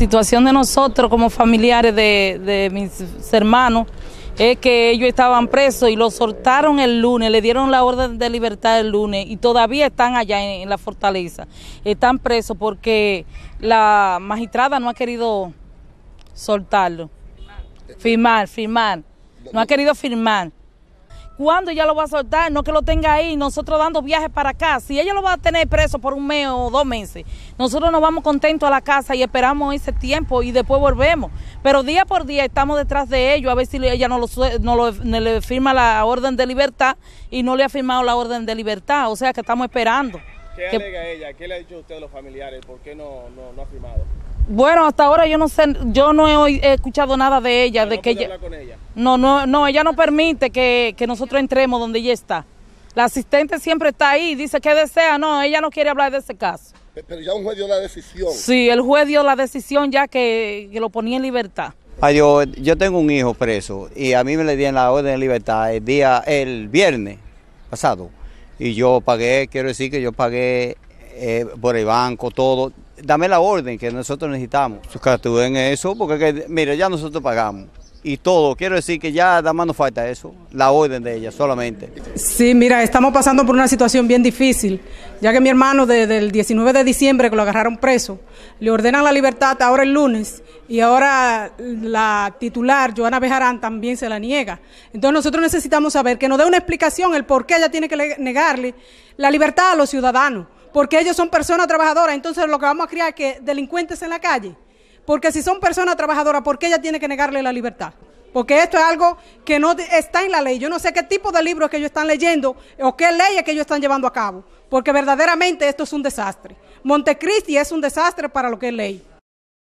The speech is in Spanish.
La situación de nosotros como familiares de, mis hermanos es que ellos estaban presos y los soltaron el lunes, le dieron la orden de libertad el lunes y todavía están allá en, en la fortaleza. Están presos porque la magistrada no ha querido soltarlo. Firmar, firmar. No ha querido firmar cuándo ella lo va a soltar, no que lo tenga ahí, nosotros dando viajes para acá. Si ella lo va a tener preso por un mes o dos meses, nosotros nos vamos contentos a la casa y esperamos ese tiempo y después volvemos. Pero día por día estamos detrás de ellos a ver si ella no, le firma la orden de libertad y no le ha firmado la orden de libertad, o sea que estamos esperando. ¿Qué alega ella? ¿Qué le ha dicho usted a los familiares? ¿Por qué no ha firmado? Bueno, hasta ahora yo no sé, yo no he, escuchado nada de ella, de que ella, con ella, No, no, no, ella no permite que, nosotros entremos donde ella está. La asistente siempre está ahí, dice que desea, no, ella no quiere hablar de ese caso. Pero ya un juez dio la decisión. Sí, el juez dio la decisión ya que, lo ponía en libertad. yo, yo tengo un hijo preso y a mí me le dieron la orden de libertad el día, el viernes pasado. Y yo pagué, quiero decir que yo pagué eh, por el banco, todo, dame la orden que nosotros necesitamos. en eso, porque mira, ya nosotros pagamos. Y todo, quiero decir que ya nada más nos falta eso, la orden de ella solamente. Sí, mira, estamos pasando por una situación bien difícil, ya que mi hermano desde el 19 de diciembre que lo agarraron preso, le ordenan la libertad ahora el lunes y ahora la titular, Joana Bejarán, también se la niega. Entonces nosotros necesitamos saber que nos dé una explicación el por qué ella tiene que negarle la libertad a los ciudadanos porque ellos son personas trabajadoras, entonces lo que vamos a crear es que delincuentes en la calle. Porque si son personas trabajadoras, ¿por qué ella tiene que negarle la libertad? Porque esto es algo que no está en la ley. Yo no sé qué tipo de libros que ellos están leyendo o qué leyes que ellos están llevando a cabo. Porque verdaderamente esto es un desastre. Montecristi es un desastre para lo que es ley.